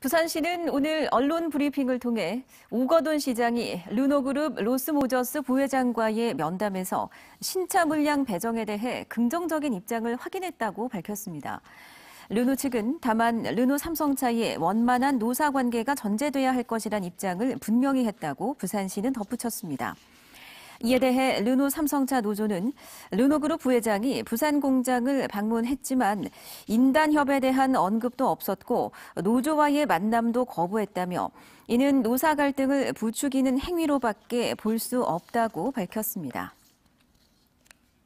부산시는 오늘 언론 브리핑을 통해 오거돈 시장이 르노그룹 로스모저스 부회장과의 면담에서 신차 물량 배정에 대해 긍정적인 입장을 확인했다고 밝혔습니다. 르노 측은 다만 르노 삼성 차의 원만한 노사 관계가 전제돼야 할 것이란 입장을 분명히 했다고 부산시는 덧붙였습니다. 이에 대해 르노 삼성차 노조는 르노그룹 부회장이 부산 공장을 방문했지만 인단협에 대한 언급도 없었고 노조와의 만남도 거부했다며 이는 노사 갈등을 부추기는 행위로밖에 볼 수 없다고 밝혔습니다.